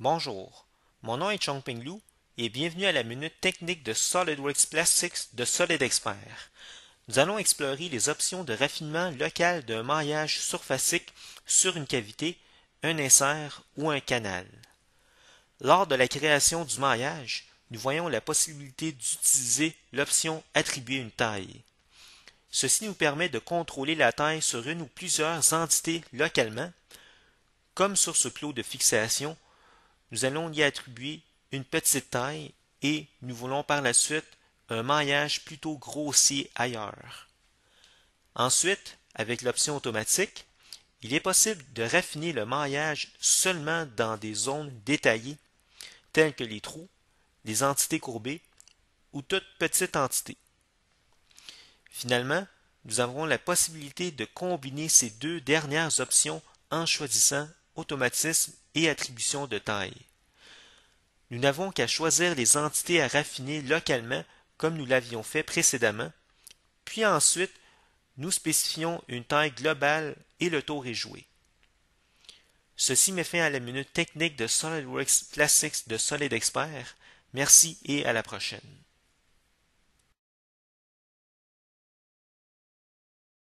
Bonjour, mon nom est Ping Lu et bienvenue à la minute technique de SolidWorks Plastics de SolidExpert. Nous allons explorer les options de raffinement local d'un maillage surfacique sur une cavité, un insert ou un canal. Lors de la création du maillage, nous voyons la possibilité d'utiliser l'option Attribuer une taille. Ceci nous permet de contrôler la taille sur une ou plusieurs entités localement, comme sur ce plot de fixation nous allons y attribuer une petite taille et nous voulons par la suite un maillage plutôt grossier ailleurs. Ensuite, avec l'option automatique, il est possible de raffiner le maillage seulement dans des zones détaillées telles que les trous, les entités courbées ou toute petite entité. Finalement, nous avons la possibilité de combiner ces deux dernières options en choisissant automatisme et attribution de taille. Nous n'avons qu'à choisir les entités à raffiner localement comme nous l'avions fait précédemment, puis ensuite nous spécifions une taille globale et le tour est joué. Ceci met fin à la minute technique de SolidWorks Classics de Solid Expert. Merci et à la prochaine.